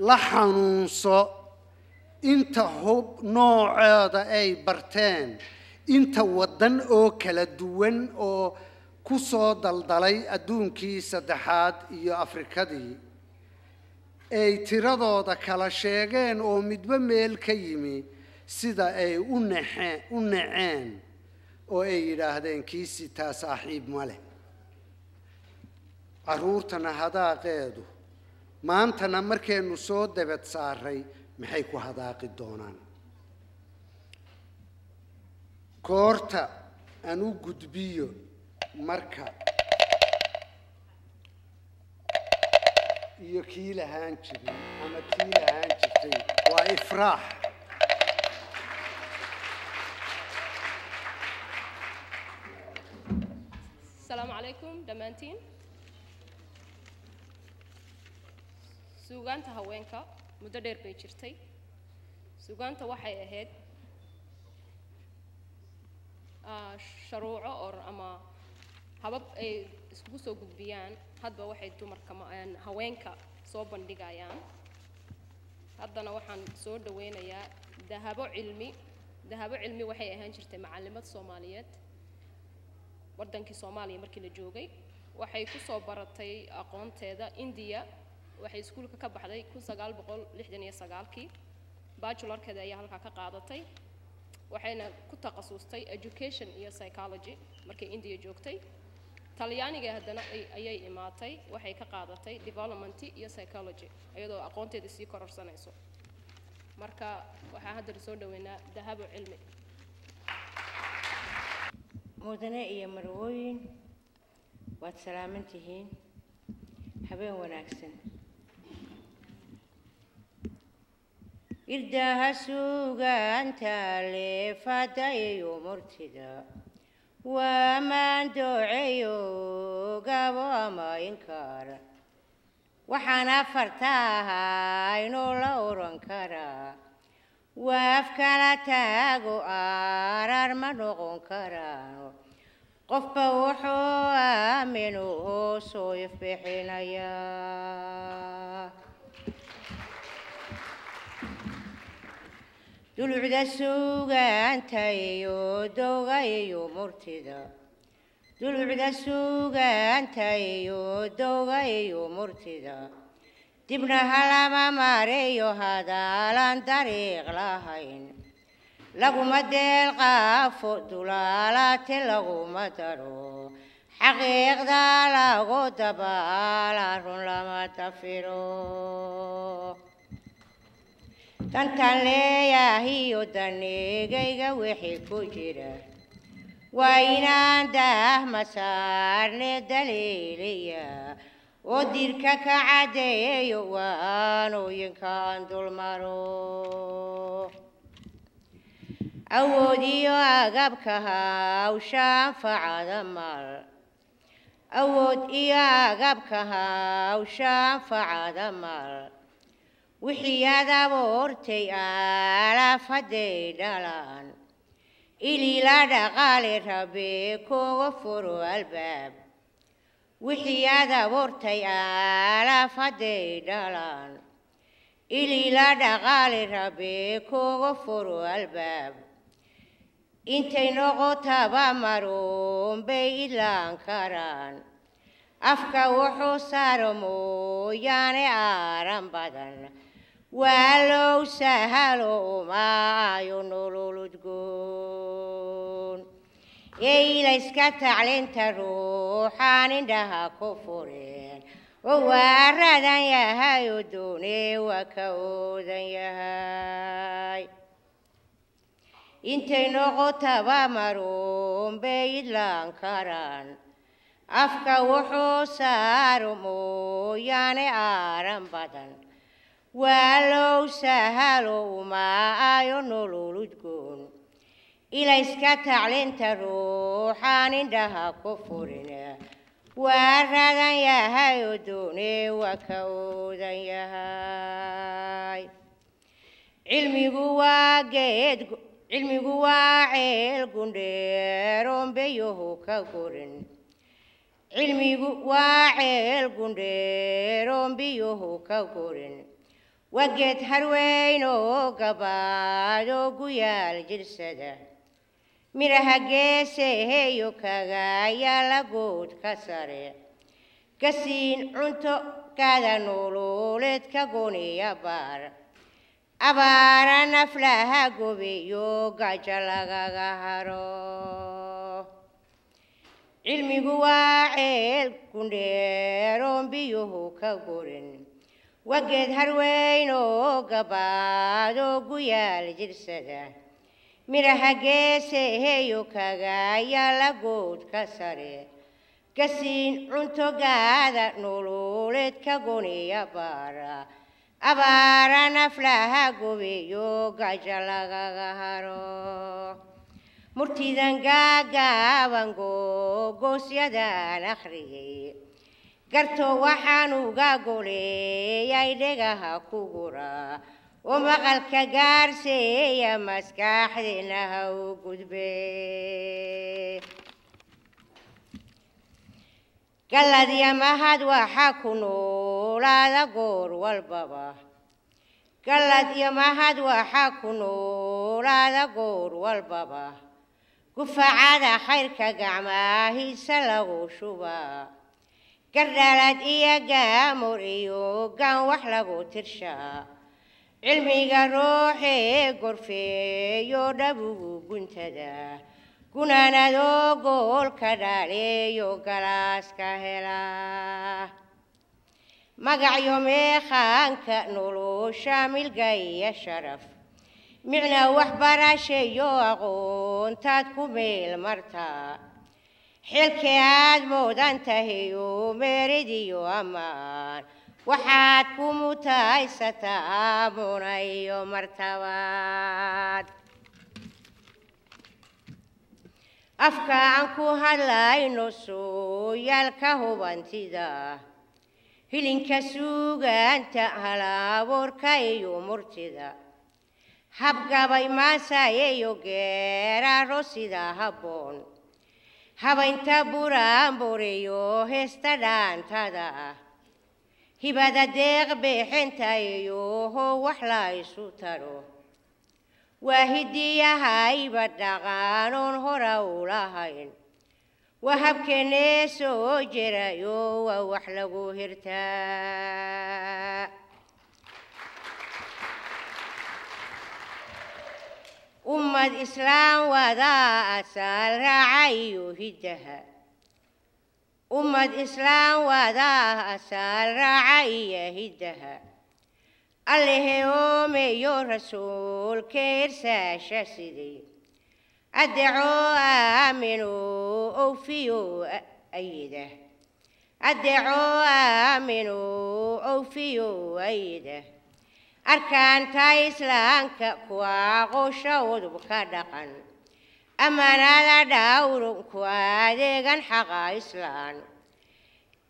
la xanuunso inta hub nooceeda ay barteen inta waddan oo kala duwan oo ku soo daldalay adduunkii saddexaad iyo afrikadii ay tiradooda kala sheegeen oo midba meel ka yimi sida ay u naxeen u naceen oo ay yidhaahdeen kiisi taa saaxiib ah ma leh carruurtana hadaaqeedu maantana markaynu soo dabad saaray maxay ku hadaaqi doonaan koorta aan u gudbiyo marka iyo kii lahaan jiray ama kii lahaan jirtay waa ifraax السلام عليكم دمانتين suugaanta haweenka muddo dheer bay jirtay suugaanta waxay ahayd ah, sharuuco or ama habab ay iskugu soo gudbiyaan hadba waxay dumarka haweenka soo bandhigayaan haddana waxaan soo dhoweynayaa dahabo cilmi dahabo cilmi waxay ahaan jirtay macalimad soomaaliyeed waddankii soomaaliya markii la joogay waxay ku soo baratay aqoonteeda indiya waxay iskuulka ka baxday kii bajularkeeda ayaa halkaa ka qaadatay waxayna ku takhasustay education iyo psychology markay indiya joogtay talyaaniga haddana ayay imaatay waxay ka qaadatay development iyo psychology iyadoo aqoonteeda sii kororsanayso marka waxaan haddana soo dhoweynaa dahabo cilmi mudane iyo marwooyin waad salaaman tihiin habeen wanaagsan irdaha suugaanta leefada iyo murtida waa maandooceyo gabo ama inkaara waxaana fartaaha inuu la oran karaa waaf kala taago araar ma noqon karaano qofba wuxuu aaminu soo ifbixinayaa dulucda sugaanta iyo doga murtida dulucda sugaanta iyo doga iyo murtida dibna halama mareyo hadaalan dariiq lahayn laguma deel qaafo dulaalaate laguma daro xaqiiqda lagu dabaala run lama dafiro tantan leeyaahiyo daneegayga wixii ku jira waa inaan daah masaarne daleelaya oo dirka ka caddeeyo waanooyinkaan dulmaro awoodiyo agabka hawsha anfacada mal awood iyo agabka hawsha anfacada mal wixii yaadaaba hortay alaafadday dhalaan ililaa dhaqaale rabe kooga furo albaab wixii yaadaaba hortay alaafadday dhalaan ililaa dhaqaale rabee kooga furo albaab intay noqotaba maroon bay idlaan karaan afka wuxuu saaro mooyaane aaran badan walow sahalo maayo nolol udgoon yaylayska taclinta ruuxaan indhaha ku fureen oo waa raadan yahay oo doonee waa ka oodan yahay intay noqotaba maruun bay idlaan karaan afka wuxuu saaro mooyaane aaran badan waalow sahalow maayo nololudgoon ilayska taclinta ruuxaan indhaha ku furina waa radan yahay oo doone waa ka oodan yahay cilmigu waa geed cilmigu waa ceel gundheeroon beyahu ka gorin cilmigu waa ceel gundheeroon biyuhu ka gorin waa geed harweyn oo gabaadoo gu yaal jirsada midhaha geeseheyo kagaayaa lagood ka sare gasiin cunto gaada nolooleed ka gooniya baar abaara naflaha gobeyo gaja lagaga haro cilmigu waa ceel kundheeroon biyuhu ka gorin waa geed harweyn oo gabaad oo guyaal jirsada midhaha geese heyo kaga yaala goodka sare gasiin cuntogaada nololeed ka goniya baara abaara naflaha gobeyo gaja lagaga haro murtidan gaagaaban googoosyadan akhriyay garto gartoo waxaanuuga goleeyay dhegaha ku gura oo maqalka gaarseeya maskaxdina ha u gudbe galladya mahad waxaa ku noolaada goor walbaba galad iyo mahad waxaa ku noolaada goor walbaba gufacada khayrka gacmaahiisa lagu shubaa gardaalaad iyo gaamur iyo gaan wax lagu tirshaa cilmiga ruuxee gorfeeyo dhabugu guntada gunaanadoo goolka dhaaleeyo galaaska helaa magacyo meekhaanka nolosha milga iyo sharaf micna waxbarashayo aqoontaad ku meel martaa xilkii aad moodan meerid iyo ammaan waxaad ku mutahaysataa iyo martabaad afka aan ku hadlayno sooyaalka hubantida hilinka suugaanta halaabuurka iyo murtida habgabay maasayayo geeraaro sida habboon habaynta buraan boreyo heesta dhaantada ah hibada deeq beexentayayo hoo wax la isu taro waa hidiyahayba dhaqaanoon hora ulahayn waa habkeenee soo jerayo waa wax lagu hirtaa أمة الإسلام وذا أسال رعي هدها أمة الإسلام وذا أسال رعي هدها الله يوم يو رسول كيرسا شاسدي أدعوا آمنوا أوفيوا أيده أدعوا آمنوا أوفيوا أيده arkaanta islaanka kuwa aqoosha wadubka dhaqan ammaanada dhawrun kuwa adeegan xaqa islaan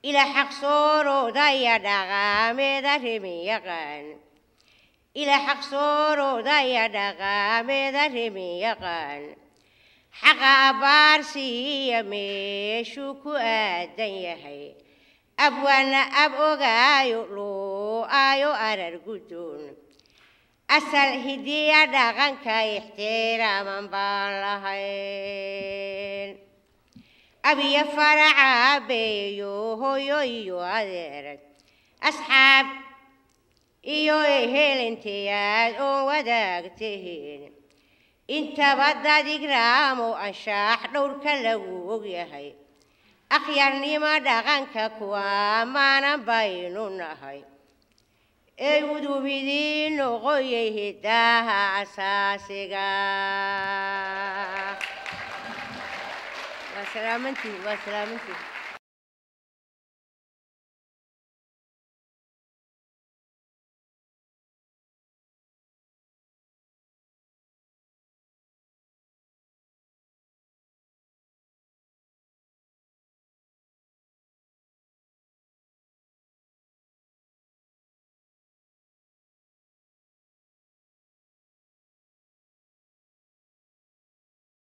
ila xaq soorooda iyo dhaqaameeda remin yaqaan ila xaq soorooda iyo dhaqaameeda remin xaqa abbaarsi meeshuu ku aadan yahay abwana ab ogaayo arar arargudoon asal hidiya dhaqanka ixtiraaman baan lahayn abiyo faracaabeeyo hoyo iyo adeerag asxaab iyo ehel intayaad oo wadaagtihiin intaba dadigraamo anshaax dhowrka lagu ogyahay akhyaarnimo dhaqanka kuwa amaanan baynu nahay ey udubidii noqoyay hidaaha asaasiga waa salaamantii waa salaamantii